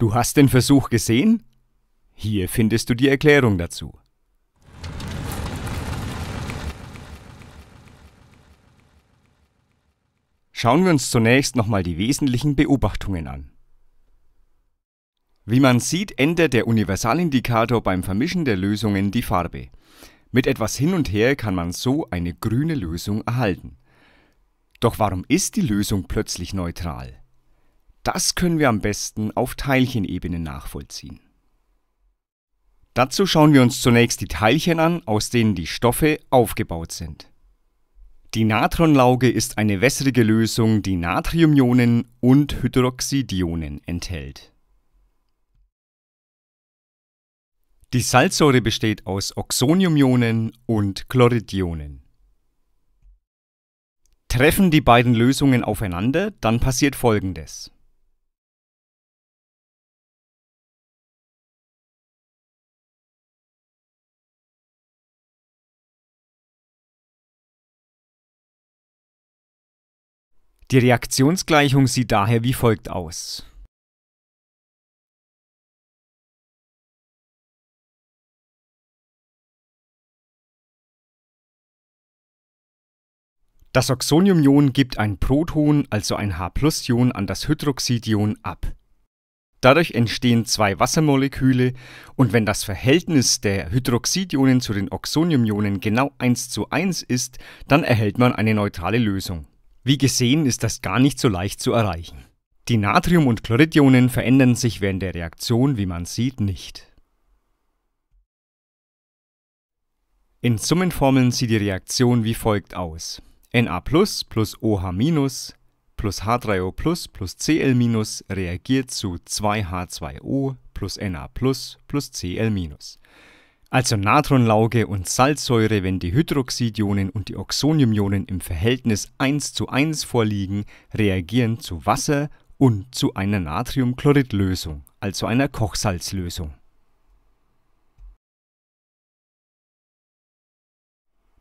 Du hast den Versuch gesehen? Hier findest du die Erklärung dazu. Schauen wir uns zunächst nochmal die wesentlichen Beobachtungen an. Wie man sieht, ändert der Universalindikator beim Vermischen der Lösungen die Farbe. Mit etwas hin und her kann man so eine grüne Lösung erhalten. Doch warum ist die Lösung plötzlich neutral? Das können wir am besten auf Teilchenebene nachvollziehen. Dazu schauen wir uns zunächst die Teilchen an, aus denen die Stoffe aufgebaut sind. Die Natronlauge ist eine wässrige Lösung, die Natriumionen und Hydroxidionen enthält. Die Salzsäure besteht aus Oxoniumionen und Chloridionen. Treffen die beiden Lösungen aufeinander, dann passiert folgendes. Die Reaktionsgleichung sieht daher wie folgt aus. Das Oxoniumion gibt ein Proton, also ein H-Plus-Ion, an das Hydroxidion ab. Dadurch entstehen zwei Wassermoleküle und wenn das Verhältnis der Hydroxidionen zu den Oxoniumionen genau 1 zu 1 ist, dann erhält man eine neutrale Lösung. Wie gesehen ist das gar nicht so leicht zu erreichen. Die Natrium- und Chloridionen verändern sich während der Reaktion, wie man sieht, nicht. In Summenformeln sieht die Reaktion wie folgt aus. Na plus plus OH minus plus H3O plus plus Cl minus reagiert zu 2H2O plus Na plus plus Cl minus also Natronlauge und Salzsäure, wenn die Hydroxidionen und die Oxoniumionen im Verhältnis 1 zu 1 vorliegen, reagieren zu Wasser und zu einer Natriumchloridlösung, also einer Kochsalzlösung.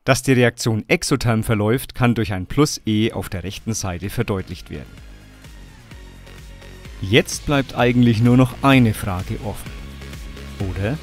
Dass die Reaktion exotherm verläuft, kann durch ein Plus E auf der rechten Seite verdeutlicht werden. Jetzt bleibt eigentlich nur noch eine Frage offen. Oder?